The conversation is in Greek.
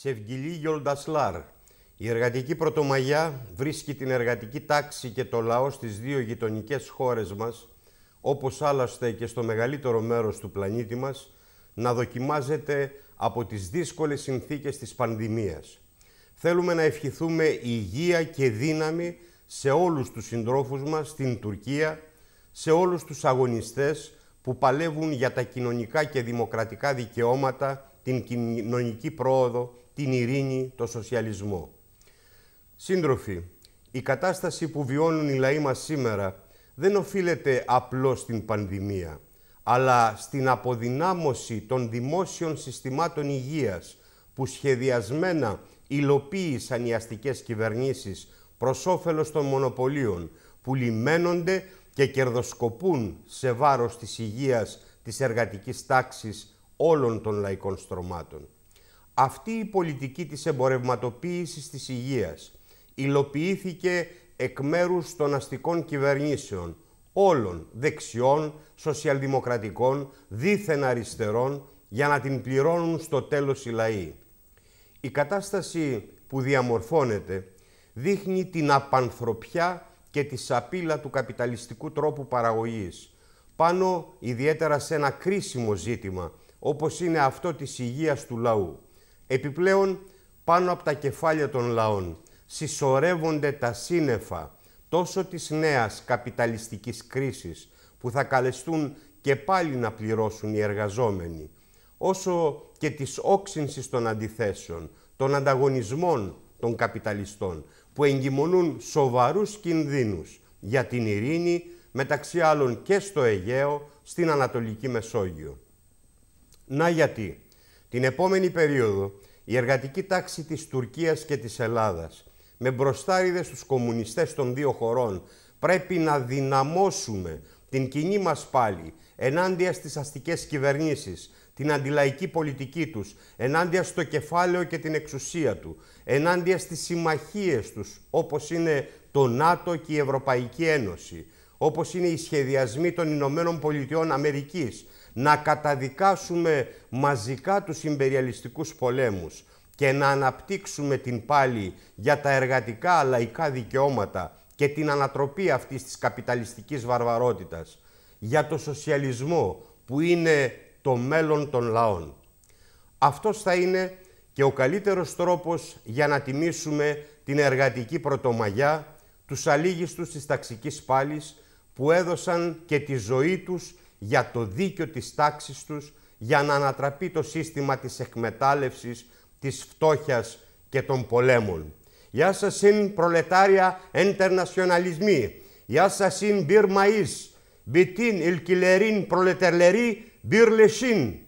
Σευγγυλή Γιολντασλάρ. Η εργατική πρωτομαγιά βρίσκει την εργατική τάξη και το λαό στις δύο γειτονικές χώρες μας, όπως άλλαστε και στο μεγαλύτερο μέρος του πλανήτη μας, να δοκιμάζεται από τις δύσκολες συνθήκες της πανδημίας. Θέλουμε να ευχηθούμε υγεία και δύναμη σε όλους τους συντρόφους μας στην Τουρκία, σε όλους τους αγωνιστές που παλεύουν για τα κοινωνικά και δημοκρατικά δικαιώματα την κοινωνική πρόοδο, την ειρήνη, το σοσιαλισμό. Σύντροφοι, η κατάσταση που βιώνουν οι λαοί μας σήμερα δεν οφείλεται απλώς στην πανδημία, αλλά στην αποδυνάμωση των δημόσιων συστημάτων υγείας που σχεδιασμένα υλοποίησαν οι αστικές κυβερνήσεις προς όφελος των μονοπωλίων που λιμένονται και κερδοσκοπούν σε βάρος της υγείας της εργατικής τάξης όλων των λαϊκών στρωμάτων. Αυτή η πολιτική της εμπορευματοποίησης της υγείας υλοποιήθηκε εκ μέρους των αστικών κυβερνήσεων όλων δεξιών, σοσιαλδημοκρατικών, δίθεν αριστερών για να την πληρώνουν στο τέλος οι λαοί. Η κατάσταση που διαμορφώνεται δείχνει την απανθρωπιά και τη σαπίλα του καπιταλιστικού τρόπου παραγωγής πάνω ιδιαίτερα σε ένα κρίσιμο ζήτημα όπως είναι αυτό της υγείας του λαού. Επιπλέον, πάνω από τα κεφάλια των λαών συσσωρεύονται τα σύννεφα τόσο της νέας καπιταλιστικής κρίσης που θα καλεστούν και πάλι να πληρώσουν οι εργαζόμενοι, όσο και της όξυνσης των αντιθέσεων, των ανταγωνισμών των καπιταλιστών, που εγκυμονούν σοβαρούς κινδύνους για την ειρήνη, μεταξύ άλλων και στο Αιγαίο, στην Ανατολική Μεσόγειο. Να γιατί. Την επόμενη περίοδο η εργατική τάξη της Τουρκίας και της Ελλάδας με μπροστάριδες τους κομμουνιστές των δύο χωρών πρέπει να δυναμώσουμε την κοινή μας πάλι ενάντια στις αστικές κυβερνήσεις, την αντιλαϊκή πολιτική τους, ενάντια στο κεφάλαιο και την εξουσία του, ενάντια στις συμμαχίες τους όπως είναι το ΝΑΤΟ και η Ευρωπαϊκή Ένωση, όπως είναι οι σχεδιασμοί των Ηνωμένων Πολιτειών Αμερικής, να καταδικάσουμε μαζικά τους υπεριαλιστικούς πολέμους και να αναπτύξουμε την πάλη για τα εργατικά λαϊκά δικαιώματα και την ανατροπή αυτής της καπιταλιστικής βαρβαρότητας, για το σοσιαλισμό που είναι το μέλλον των λαών. Αυτός θα είναι και ο καλύτερος τρόπος για να τιμήσουμε την εργατική πρωτομαγιά, τους αλήγιστους της ταξικής πάλης, που έδωσαν και τη ζωή τους για το δίκιο της τάξης τους, για να ανατραπεί το σύστημα της εκμετάλλευσης, της φτώχειας και των πολέμων. Γεια σας είναι προλετάρια εντερνασιοναλισμοί. Γεια σας είναι μπυρ μαΐς. Μπιτίν, ηλκυλερίν, προλετερλερί, μπυρ λεσίν.